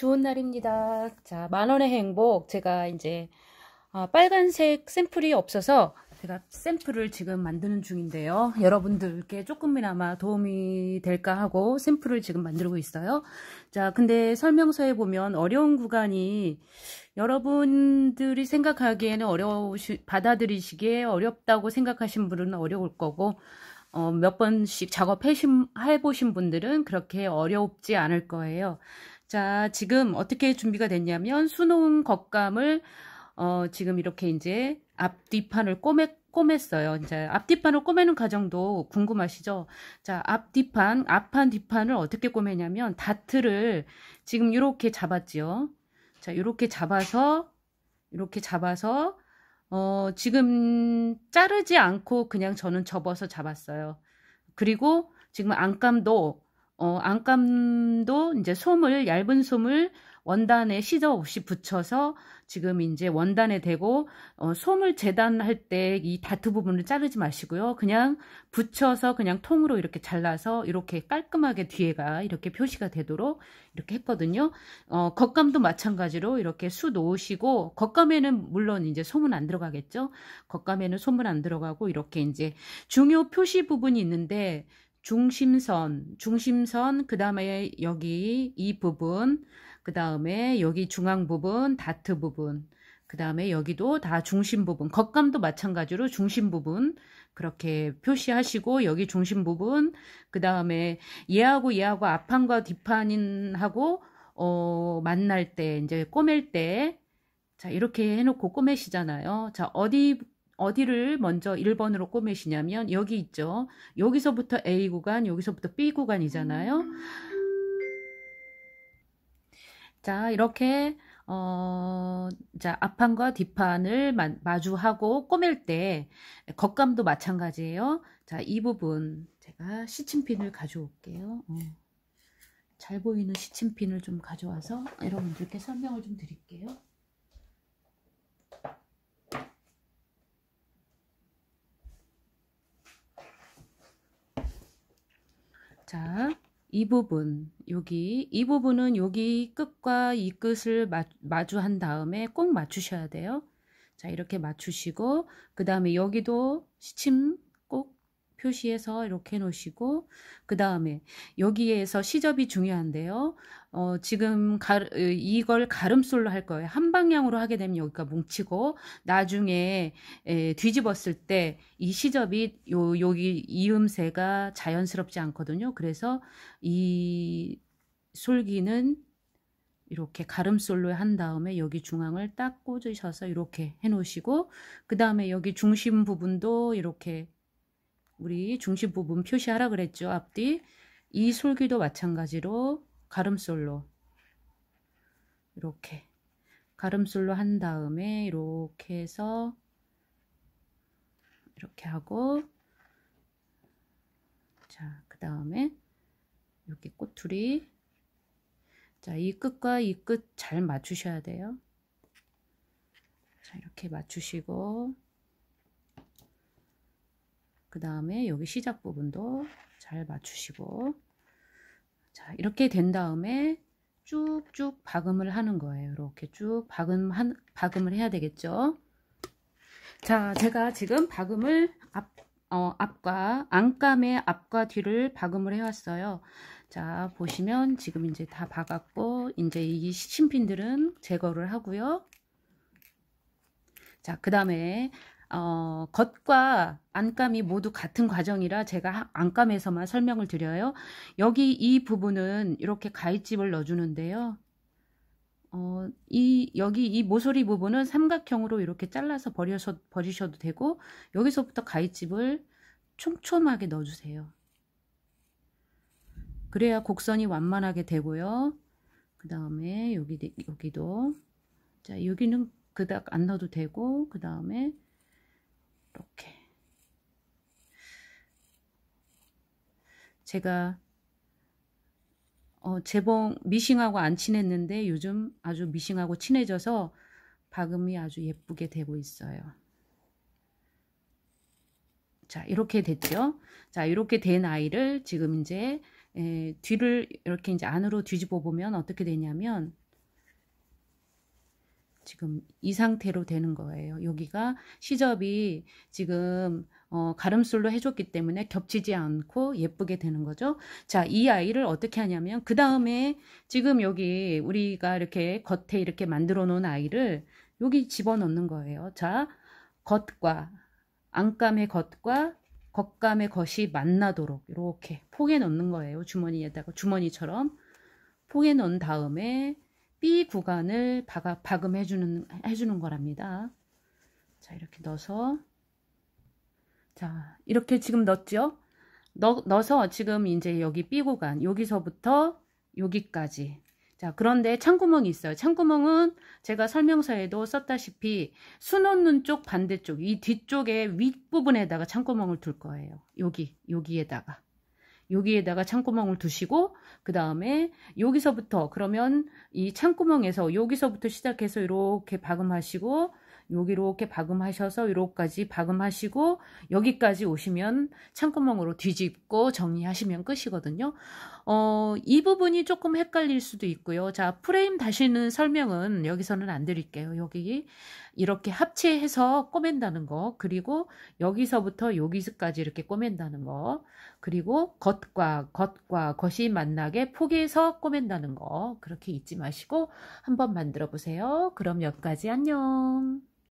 좋은 날입니다. 자, 만원의 행복. 제가 이제 어, 빨간색 샘플이 없어서 제가 샘플을 지금 만드는 중인데요. 여러분들께 조금이나마 도움이 될까 하고 샘플을 지금 만들고 있어요. 자, 근데 설명서에 보면 어려운 구간이 여러분들이 생각하기에는 어려우시, 받아들이시기에 어렵다고 생각하신 분은 어려울 거고, 어, 몇 번씩 작업해 보신 분들은 그렇게 어렵지 않을 거예요. 자, 지금 어떻게 준비가 됐냐면 수놓은 겉감을 어, 지금 이렇게 이제 앞뒤판을 꼬맸 꼬맸어요. 이제 앞뒤판을 꼬매는 과정도 궁금하시죠? 자, 앞뒤판, 앞판, 뒷판을 어떻게 꼬매냐면 다트를 지금 이렇게 잡았지요. 자, 이렇게 잡아서 이렇게 잡아서 어, 지금 자르지 않고 그냥 저는 접어서 잡았어요. 그리고 지금 안감도 어, 안감도 이제 솜을 얇은 솜을 원단에 시저 없이 붙여서 지금 이제 원단에 대고 어, 솜을 재단할 때 이 다트 부분을 자르지 마시고요. 그냥 붙여서 그냥 통으로 이렇게 잘라서 이렇게 깔끔하게 뒤에가 이렇게 표시가 되도록 이렇게 했거든요. 어, 겉감도 마찬가지로 이렇게 수 놓으시고 겉감에는 물론 이제 솜은 안 들어가겠죠. 겉감에는 솜은 안 들어가고 이렇게 이제 중요 표시 부분이 있는데 중심선, 중심선, 그 다음에 여기 이 부분, 그 다음에 여기 중앙 부분, 다트 부분, 그 다음에 여기도 다 중심 부분, 겉감도 마찬가지로 중심 부분 그렇게 표시하시고 여기 중심 부분, 그 다음에 얘하고 얘하고 앞판과 뒷판인하고 어, 만날 때 이제 꼬맬 때 자 이렇게 해놓고 꼬매시잖아요. 자 어디 어디를 먼저 1번으로 꼬매시냐면 여기 있죠. 여기서부터 A 구간, 여기서부터 B 구간이잖아요. 자, 이렇게 어, 자, 앞판과 뒷판을 마, 마주하고 꼬맬 때 겉감도 마찬가지예요. 자, 이 부분 제가 시침핀을 가져올게요. 어. 잘 보이는 시침핀을 좀 가져와서 여러분들께 설명을 좀 드릴게요. 자, 이 부분 여기 이 부분은 여기 끝과 이 끝을 마, 마주한 다음에 꼭 맞추셔야 돼요. 자 이렇게 맞추시고 그 다음에 여기도 시침 표시해서 이렇게 놓으시고 그 다음에 여기에서 시접이 중요한데요. 어, 지금 가, 이걸 가름솔로 할 거예요. 한 방향으로 하게 되면 여기가 뭉치고 나중에 에, 뒤집었을 때 이 시접이 요 여기 이음새가 자연스럽지 않거든요. 그래서 이 솔기는 이렇게 가름솔로 한 다음에 여기 중앙을 딱 꽂으셔서 이렇게 해 놓으시고 그 다음에 여기 중심 부분도 이렇게 우리 중심 부분 표시하라 그랬죠. 앞뒤 이 솔기도 마찬가지로 가름솔로 이렇게 가름솔로 한 다음에 이렇게 해서 이렇게 하고 자 그 다음에 이렇게 꼬투리 자 이 끝과 이 끝 잘 맞추셔야 돼요 자 이렇게 맞추시고 그 다음에 여기 시작 부분도 잘 맞추시고 자 이렇게 된 다음에 쭉쭉 박음을 하는 거예요. 이렇게 쭉 박음 한, 박음을 해야 되겠죠. 자, 제가 지금 박음을 앞, 어, 앞과 안감의 앞과 뒤를 박음을 해왔어요. 자, 보시면 지금 이제 다 박았고 이제 이 시침핀들은 제거를 하고요. 자, 그 다음에 어, 겉과 안감이 모두 같은 과정이라 제가 안감에서만 설명을 드려요. 여기 이 부분은 이렇게 가위집을 넣어주는데요. 어, 이, 여기 이 모서리 부분은 삼각형으로 이렇게 잘라서 버려서, 버리셔도 되고, 여기서부터 가위집을 촘촘하게 넣어주세요. 그래야 곡선이 완만하게 되고요. 그 다음에 여기, 여기도. 자, 여기는 그닥 안 넣어도 되고, 그 다음에 이렇게 제가 어, 재봉 미싱하고 안 친했는데 요즘 아주 미싱하고 친해져서 박음이 아주 예쁘게 되고 있어요. 자 이렇게 됐죠. 자 이렇게 된 아이를 지금 이제 에, 뒤를 이렇게 이제 안으로 뒤집어 보면 어떻게 되냐면 지금 이 상태로 되는 거예요. 여기가 시접이 지금 어, 가름술로 해줬기 때문에 겹치지 않고 예쁘게 되는 거죠. 자, 이 아이를 어떻게 하냐면 그 다음에 지금 여기 우리가 이렇게 겉에 이렇게 만들어 놓은 아이를 여기 집어넣는 거예요. 자, 겉과 안감의 겉과 겉감의 겉이 만나도록 이렇게 포개 넣는 거예요. 주머니에다가 주머니처럼 포개 넣은 다음에 B 구간을 박아, 박음해주는, 해주는 거랍니다. 자, 이렇게 넣어서. 자, 이렇게 지금 넣었죠? 넣, 넣어서 지금 이제 여기 B 구간, 여기서부터 여기까지. 자, 그런데 창구멍이 있어요. 창구멍은 제가 설명서에도 썼다시피 수놓는쪽 반대쪽, 이 뒤쪽에 윗부분에다가 창구멍을 둘 거예요. 여기, 여기에다가. 여기에다가 창구멍을 두시고 그 다음에 여기서부터 그러면 이 창구멍에서 여기서부터 시작해서 이렇게 박음하시고 여기 이렇게 박음하셔서 이렇게까지 박음하시고 여기까지 오시면 창구멍으로 뒤집고 정리하시면 끝이거든요. 어, 이 부분이 조금 헷갈릴 수도 있고요. 자, 프레임 다시는 설명은 여기서는 안 드릴게요. 여기 이렇게 합체해서 꼬맨다는 거, 그리고 여기서부터 여기까지 이렇게 꼬맨다는 거, 그리고 겉과 겉과 겉이 만나게 포개서 꼬맨다는 거, 그렇게 잊지 마시고 한번 만들어 보세요. 그럼 여기까지 안녕.